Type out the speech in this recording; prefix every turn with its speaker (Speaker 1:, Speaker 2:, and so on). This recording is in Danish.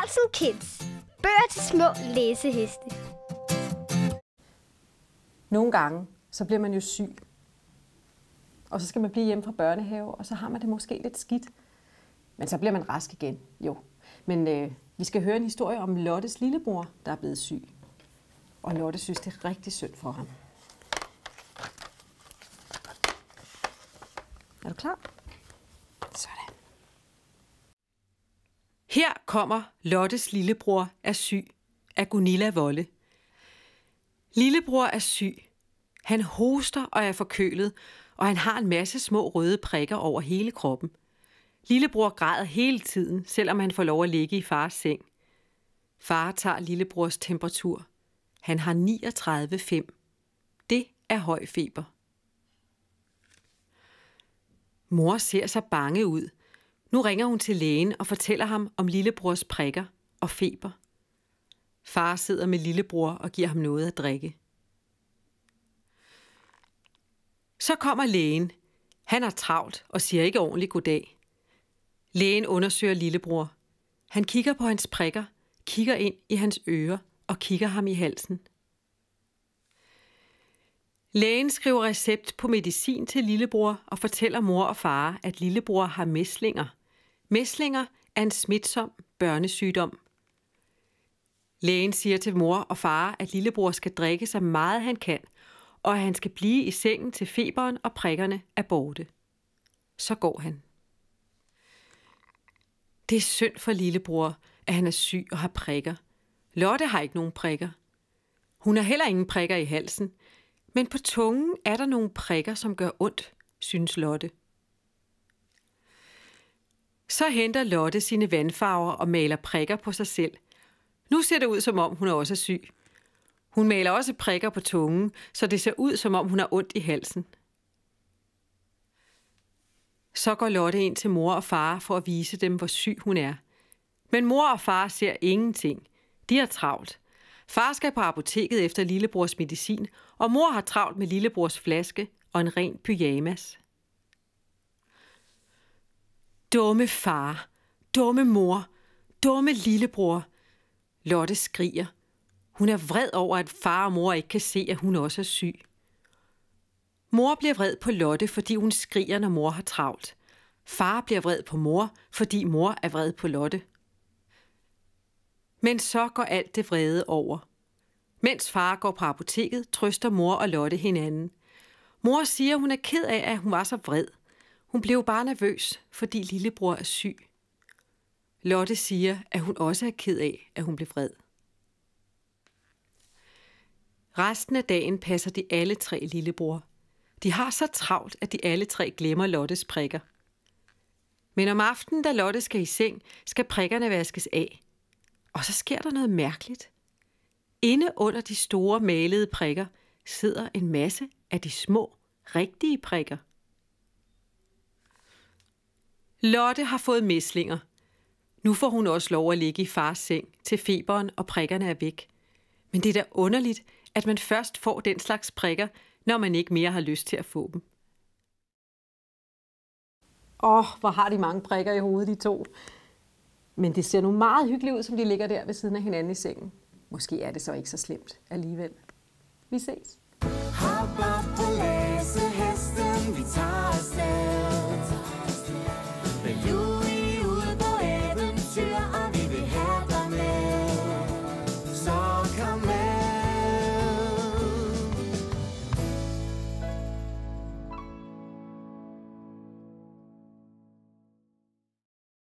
Speaker 1: Carlsen Kids. Bøger til små læseheste. Nogle gange, så bliver man jo syg. Og så skal man blive hjemme fra børnehave, og så har man det måske lidt skidt. Men så bliver man rask igen, jo. Men øh, vi skal høre en historie om Lottes lillebror, der er blevet syg. Og Lotte synes, det er rigtig synd for ham. Er du klar? Her kommer Lottes lillebror er syg af Gunilla Volle. Lillebror er syg. Han hoster og er forkølet, og han har en masse små røde prikker over hele kroppen. Lillebror græder hele tiden, selvom han får lov at ligge i fars seng. Far tager lillebrors temperatur. Han har 39,5. Det er høj feber. Mor ser sig bange ud – nu ringer hun til lægen og fortæller ham om lillebrors prikker og feber. Far sidder med lillebror og giver ham noget at drikke. Så kommer lægen. Han er travlt og siger ikke ordentligt goddag. Lægen undersøger lillebror. Han kigger på hans prikker, kigger ind i hans ører og kigger ham i halsen. Lægen skriver recept på medicin til lillebror og fortæller mor og far, at lillebror har mæslinger. Mæslinger er en smitsom børnesygdom. Lægen siger til mor og far, at lillebror skal drikke så meget han kan, og at han skal blive i sengen til feberen og prikkerne er borte. Så går han. Det er synd for lillebror, at han er syg og har prikker. Lotte har ikke nogen prikker. Hun har heller ingen prikker i halsen, men på tungen er der nogle prikker, som gør ondt, synes Lotte. Så henter Lotte sine vandfarver og maler prikker på sig selv. Nu ser det ud, som om hun også er syg. Hun maler også prikker på tungen, så det ser ud, som om hun har ondt i halsen. Så går Lotte ind til mor og far for at vise dem, hvor syg hun er. Men mor og far ser ingenting. De har travlt. Far skal på apoteket efter lillebrors medicin, og mor har travlt med lillebrors flaske og en ren pyjamas. Dumme far, dumme mor, dumme lillebror. Lotte skriger. Hun er vred over, at far og mor ikke kan se, at hun også er syg. Mor bliver vred på Lotte, fordi hun skriger, når mor har travlt. Far bliver vred på mor, fordi mor er vred på Lotte. Men så går alt det vrede over. Mens far går på apoteket, trøster mor og Lotte hinanden. Mor siger, hun er ked af, at hun var så vred – hun blev bare nervøs, fordi lillebror er syg. Lotte siger, at hun også er ked af, at hun blev vred. Resten af dagen passer de alle tre lillebror. De har så travlt, at de alle tre glemmer Lottes prikker. Men om aftenen, da Lotte skal i seng, skal prikkerne vaskes af. Og så sker der noget mærkeligt. Inde under de store malede prikker sidder en masse af de små, rigtige prikker – Lotte har fået mæslinger. Nu får hun også lov at ligge i fars seng, til feberen og prikkerne er væk. Men det er da underligt, at man først får den slags prikker, når man ikke mere har lyst til at få dem. Åh, oh, hvor har de mange prikker i hovedet, de to. Men det ser nu meget hyggeligt ud, som de ligger der ved siden af hinanden i sengen. Måske er det så ikke så slemt alligevel. Vi ses. Hop op på læsehesten, hesten, vi tager afsted.